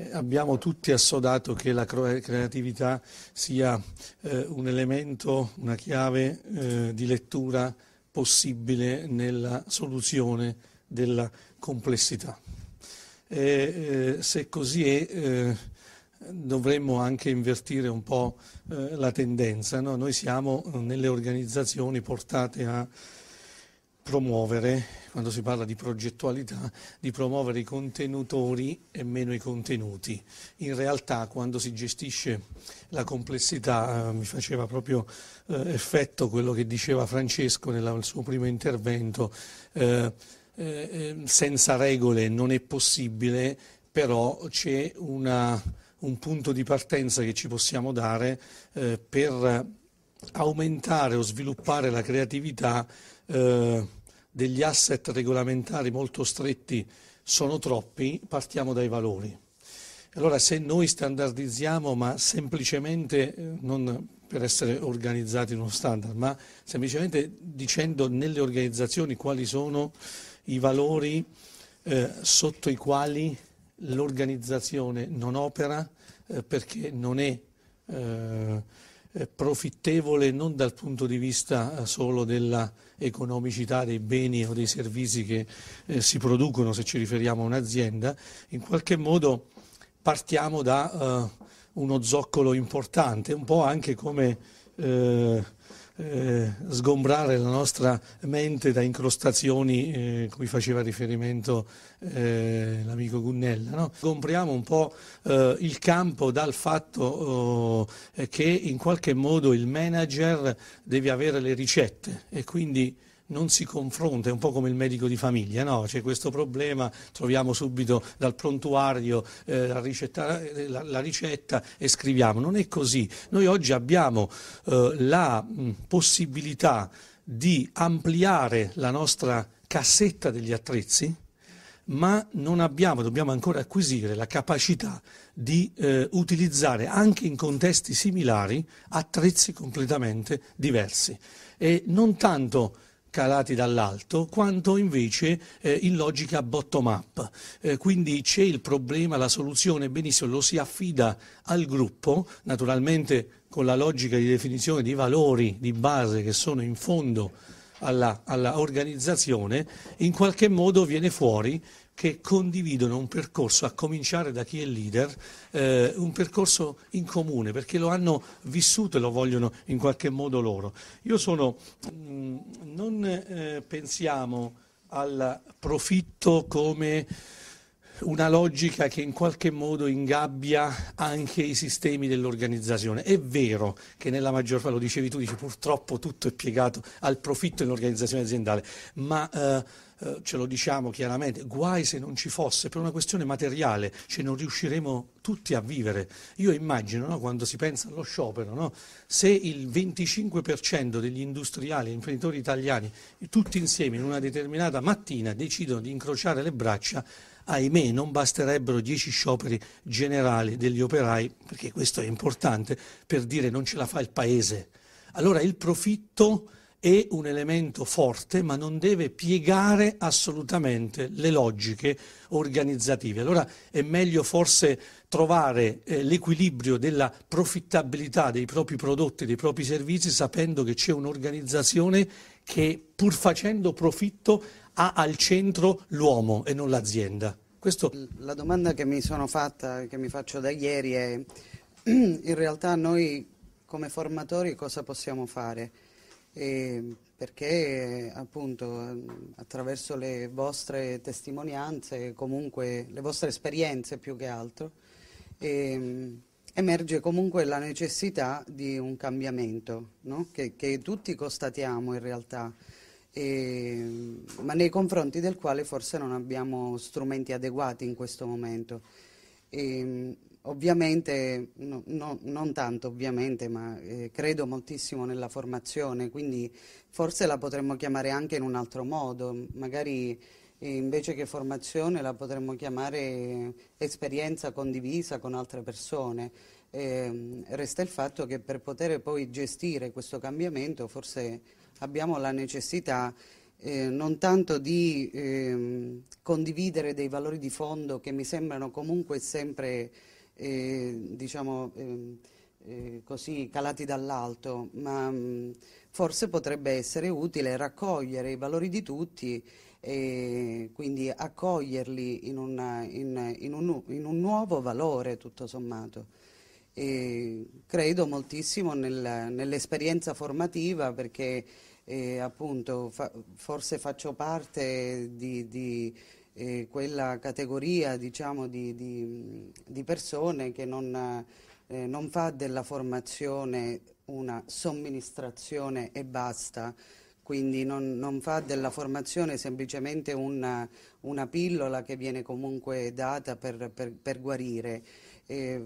Eh, abbiamo tutti assodato che la creatività sia eh, un elemento, una chiave eh, di lettura possibile nella soluzione della complessità. E, eh, se così è, eh, dovremmo anche invertire un po' eh, la tendenza. No? Noi siamo nelle organizzazioni portate a promuovere, quando si parla di progettualità, di promuovere i contenutori e meno i contenuti. In realtà quando si gestisce la complessità, eh, mi faceva proprio eh, effetto quello che diceva Francesco nel suo primo intervento, eh, eh, eh, senza regole non è possibile, però c'è una, un punto di partenza che ci possiamo dare eh, per aumentare o sviluppare la creatività eh, degli asset regolamentari molto stretti sono troppi, partiamo dai valori. Allora se noi standardizziamo, ma semplicemente, eh, non per essere organizzati in uno standard, ma semplicemente dicendo nelle organizzazioni quali sono i valori eh, sotto i quali l'organizzazione non opera eh, perché non è... Eh, eh, profittevole non dal punto di vista eh, solo dell'economicità dei beni o dei servizi che eh, si producono se ci riferiamo a un'azienda, in qualche modo partiamo da eh, uno zoccolo importante, un po' anche come eh, eh, sgombrare la nostra mente da incrostazioni eh, cui faceva riferimento eh, l'amico Gunnella. No? Sgombriamo un po' eh, il campo dal fatto oh, che in qualche modo il manager deve avere le ricette e quindi non si confronta, è un po' come il medico di famiglia, no? c'è questo problema, troviamo subito dal prontuario eh, la, ricetta, eh, la, la, ricetta, e scriviamo, non è così, noi oggi abbiamo eh, la possibilità di ampliare la nostra cassetta degli attrezzi, ma non abbiamo, dobbiamo ancora acquisire la capacità di eh, utilizzare anche in contesti similari attrezzi completamente diversi e non tanto calati dall'alto, quanto invece eh, in logica bottom-up. Eh, quindi c'è il problema, la soluzione, benissimo, lo si affida al gruppo, naturalmente con la logica di definizione di valori di base che sono in fondo all'organizzazione, alla in qualche modo viene fuori che condividono un percorso, a cominciare da chi è leader, eh, un percorso in comune, perché lo hanno vissuto e lo vogliono in qualche modo loro. Io sono, mh, mm, non eh, pensiamo al profitto come una logica che in qualche modo ingabbia anche i sistemi dell'organizzazione. È vero che nella maggior parte, lo dicevi tu, dice, purtroppo tutto è piegato al profitto dell'organizzazione aziendale, ma eh, eh, ce lo diciamo chiaramente, guai se non ci fosse, per una questione materiale, cioè non riusciremo tutti a vivere. Io immagino, no, quando si pensa allo sciopero, no, se il 25% degli industriali e imprenditori italiani, tutti insieme in una determinata mattina, decidono di incrociare le braccia, ahimè non basterebbero dieci scioperi generali degli operai, perché questo è importante, per dire non ce la fa il paese. Allora il profitto è un elemento forte, ma non deve piegare assolutamente le logiche organizzative. Allora è meglio forse trovare eh, l'equilibrio della profittabilità dei propri prodotti, dei propri servizi, sapendo che c'è un'organizzazione che pur facendo profitto ha al centro l'uomo e non l'azienda. Questo... La domanda che mi sono fatta, e che mi faccio da ieri è in realtà noi come formatori cosa possiamo fare? E perché appunto attraverso le vostre testimonianze, comunque le vostre esperienze più che altro, e, ehm, emerge comunque la necessità di un cambiamento, no? che, che, tutti constatiamo in realtà, e, ma nei confronti del quale forse non abbiamo strumenti adeguati in questo momento. E, ovviamente, no, no, non tanto ovviamente, ma eh, credo moltissimo nella formazione, quindi forse la potremmo chiamare anche in un altro modo, magari invece che formazione la potremmo chiamare eh, esperienza condivisa con altre persone. E ehm, resta il fatto che per poter poi gestire questo cambiamento forse abbiamo la necessità eh, non tanto di eh, condividere dei valori di fondo che mi sembrano comunque sempre eh, diciamo, ehm, eh, così calati dall'alto, ma mh, mm, forse potrebbe essere utile raccogliere i valori di tutti e quindi accoglierli in, una, in, in, un, in un nuovo valore tutto sommato. E credo moltissimo nel, nell'esperienza formativa perché eh, appunto fa, forse faccio parte di, di eh, quella categoria diciamo, di, di, di, persone che non, eh, non fa della formazione una somministrazione e basta, quindi non, non, fa della formazione semplicemente una, una, pillola che viene comunque data per, per, per guarire.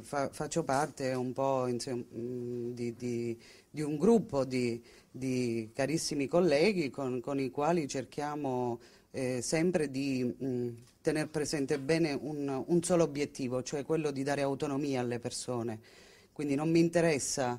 Fa, faccio parte un po' insieme, mm, di, di, di, un gruppo di, di carissimi colleghi con, con, i quali cerchiamo eh, sempre di mm, tenere presente bene un, un solo obiettivo, cioè quello di dare autonomia alle persone. Quindi non mi interessa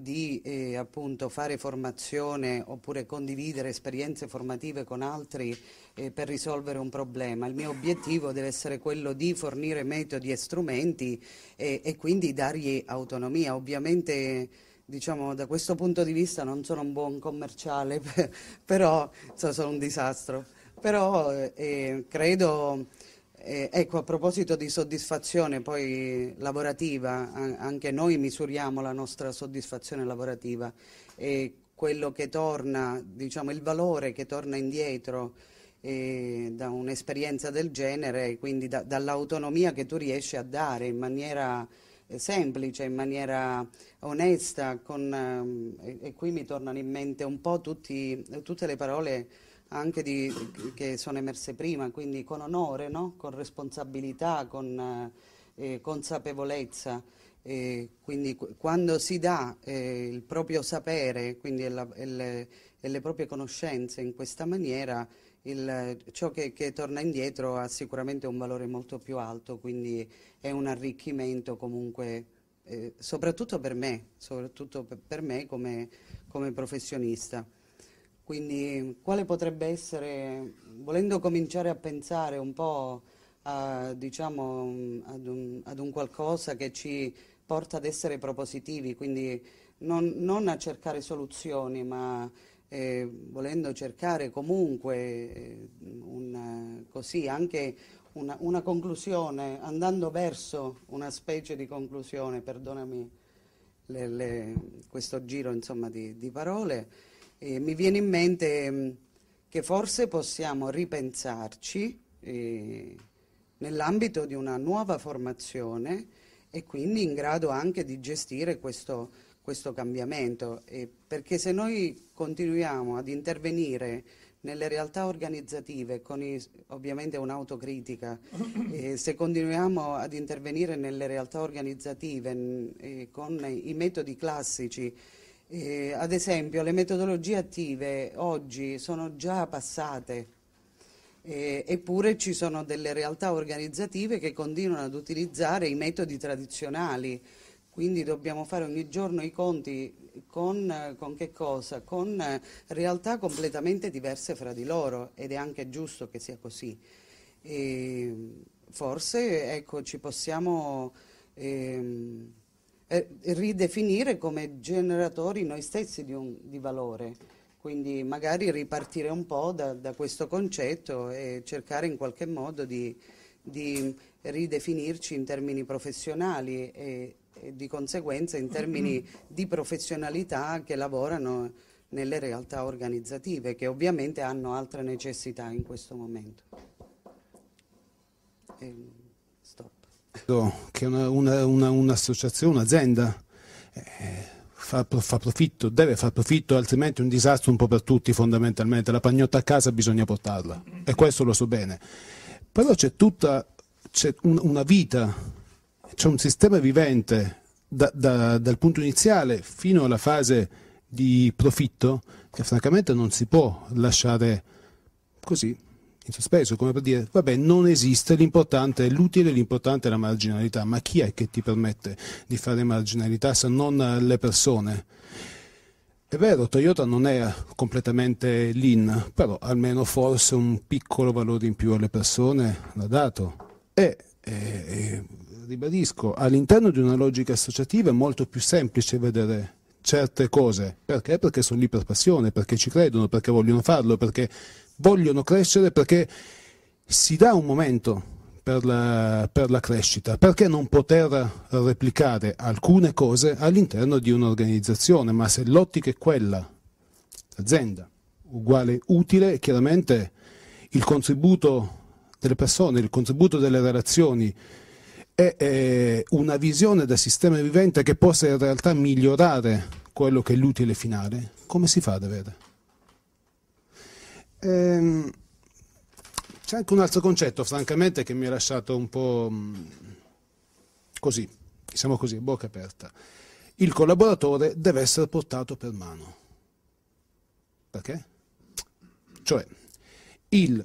di eh, appunto, fare formazione oppure condividere esperienze formative con altri eh, per risolvere un problema. Il mio obiettivo deve essere quello di fornire metodi e strumenti e, eh, e quindi dargli autonomia. Ovviamente diciamo, da questo punto di vista non sono un buon commerciale, però so, sono un disastro. Però eh, eh credo eh, ecco, a proposito di soddisfazione poi lavorativa, anche noi misuriamo la nostra soddisfazione lavorativa e quello che torna, diciamo, il valore che torna indietro eh, da un'esperienza del genere, quindi da, dall'autonomia che tu riesci a dare in maniera eh, semplice, in maniera onesta, con, eh, e, qui mi tornano in mente un po' tutti, tutte le parole anche di, che sono emerse prima, quindi con onore, no? con responsabilità, con eh, eh consapevolezza. Eh, quindi quando si dà eh, il proprio sapere quindi, e, la, e, le, e, le, proprie conoscenze in questa maniera, il, ciò che, che, torna indietro ha sicuramente un valore molto più alto, quindi è un arricchimento comunque, eh, soprattutto per me, soprattutto per me come, come professionista. Quindi quale potrebbe essere, volendo cominciare a pensare un po' a, diciamo, ad, un, ad, un, qualcosa che ci porta ad essere propositivi, quindi non, non a cercare soluzioni, ma eh, volendo cercare comunque eh, una, così, anche una, una, conclusione, andando verso una specie di conclusione, perdonami le, le, questo giro insomma, di, di parole eh, mi viene in mente mm, che forse possiamo ripensarci eh, nell'ambito di una nuova formazione e quindi in grado anche di gestire questo, questo cambiamento, eh, perché se noi continuiamo ad intervenire nelle realtà organizzative, con i, ovviamente un'autocritica, eh, se continuiamo ad intervenire nelle realtà organizzative eh, con i metodi classici eh, ad esempio le metodologie attive oggi sono già passate, eh, eppure ci sono delle realtà organizzative che continuano ad utilizzare i metodi tradizionali, quindi dobbiamo fare ogni giorno i conti con, con, che cosa? Con eh, realtà completamente diverse fra di loro ed è anche giusto che sia così. E forse ecco, ci possiamo... Ehm, eh, ridefinire come generatori noi stessi di, un, di, valore. Quindi magari ripartire un po' da, da, questo concetto e cercare in qualche modo di, di ridefinirci in termini professionali e, e di conseguenza in termini di professionalità che lavorano nelle realtà organizzative che ovviamente hanno altre necessità in questo momento. E... Ehm, che una, una, una, un'associazione, un'azienda eh, fa, fa, profitto, deve far profitto, altrimenti è un disastro un po' per tutti fondamentalmente, la pagnotta a casa bisogna portarla e questo lo so bene, però c'è tutta, c'è un, una vita, c'è un sistema vivente da, da, dal punto iniziale fino alla fase di profitto che francamente non si può lasciare così in sospeso, come per dire, vabbè, non esiste, l'importante è l'utile, l'importante è la marginalità, ma chi è che ti permette di fare marginalità se non le persone? È vero, Toyota non è completamente lean, però almeno forse un piccolo valore in più alle persone l'ha dato. E, e, e ribadisco, all'interno di una logica associativa è molto più semplice vedere certe cose. Perché? Perché sono lì per passione, perché ci credono, perché vogliono farlo, perché vogliono crescere perché si dà un momento per la, per la, crescita, perché non poter replicare alcune cose all'interno di un'organizzazione, ma se l'ottica è quella, l'azienda uguale utile, chiaramente il contributo delle persone, il contributo delle relazioni è, è una visione del sistema vivente che possa in realtà migliorare quello che è l'utile finale, come si fa ad avere? Ehm, c'è anche un altro concetto, francamente, che mi ha lasciato un po' mm, così, diciamo così, bocca aperta. Il collaboratore deve essere portato per mano. Perché? Cioè, il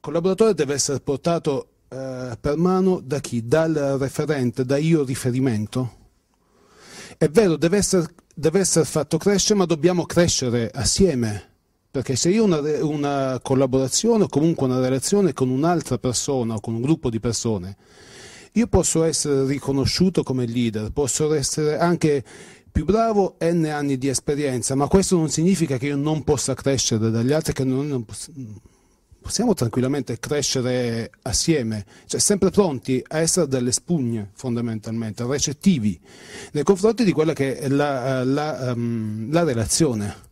collaboratore deve essere portato eh, per mano da chi? Dal referente, da io riferimento? È vero, deve essere, deve essere fatto crescere, ma dobbiamo crescere assieme perché se io ho una, una collaborazione o comunque una relazione con un'altra persona o con un gruppo di persone, io posso essere riconosciuto come leader, posso essere anche più bravo, n anni di esperienza, ma questo non significa che io non possa crescere dagli altri, che noi non possiamo tranquillamente crescere assieme, cioè sempre pronti a essere delle spugne fondamentalmente, recettivi nei confronti di quella che è la, la, um, la relazione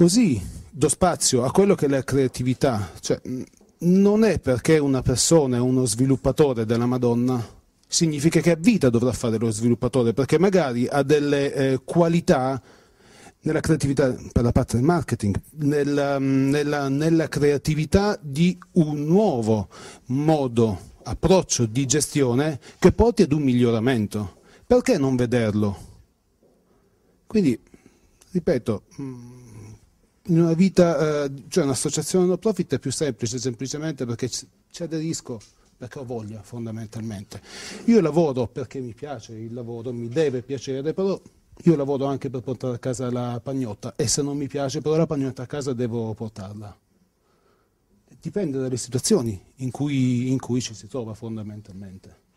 così do spazio a quello che è la creatività. Cioè, non è perché una persona è uno sviluppatore della Madonna significa che a vita dovrà fare lo sviluppatore, perché magari ha delle eh, qualità nella creatività per la parte del marketing, nella, mm, nella, nella, creatività di un nuovo modo, approccio di gestione che porti ad un miglioramento. Perché non vederlo? Quindi, ripeto, mh, mm, in una vita, eh, cioè un'associazione no profit è più semplice semplicemente perché ci aderisco perché ho voglia fondamentalmente. Io lavoro perché mi piace il lavoro, mi deve piacere, però io lavoro anche per portare a casa la pagnotta e se non mi piace però la pagnotta a casa devo portarla. Dipende dalle situazioni in cui, in cui ci si trova fondamentalmente.